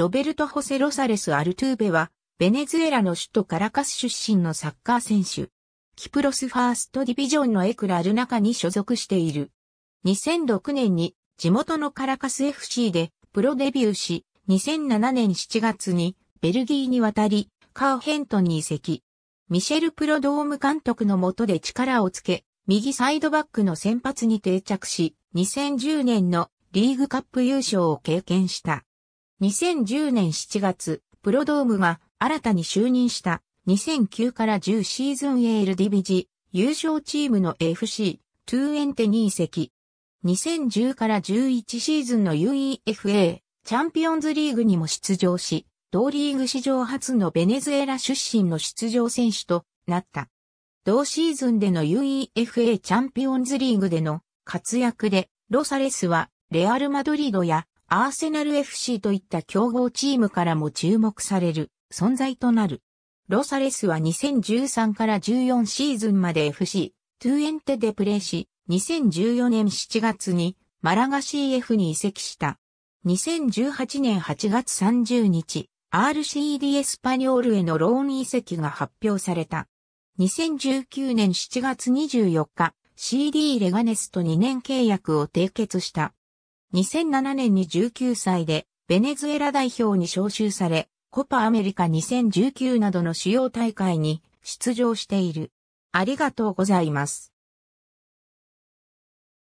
ロベルト・ホセ・ロサレス・アルトゥーベは、ベネズエラの首都カラカス出身のサッカー選手。キプロスファーストディビジョンのエクラルナカに所属している。2006年に地元のカラカス FC でプロデビューし、2007年7月にベルギーに渡り、カーヘントンに移籍。ミシェル・プロドーム監督の下で力をつけ、右サイドバックの先発に定着し、2010年のリーグカップ優勝を経験した。2010年7月、プロドームが新たに就任した2009から10シーズンエールディビジ優勝チームの FC トゥーエンテ2席。2010から11シーズンの UEFA チャンピオンズリーグにも出場し、同リーグ史上初のベネズエラ出身の出場選手となった。同シーズンでの UEFA チャンピオンズリーグでの活躍で、ロサレスはレアル・マドリードやアーセナル FC といった競合チームからも注目される存在となる。ロサレスは2013から14シーズンまで FC、トゥエンテでプレーし、2014年7月にマラガ CF に移籍した。2018年8月30日、RCD エスパニョールへのローン移籍が発表された。2019年7月24日、CD レガネスと2年契約を締結した。2007年に19歳でベネズエラ代表に招集され、コパアメリカ2019などの主要大会に出場している。ありがとうございます。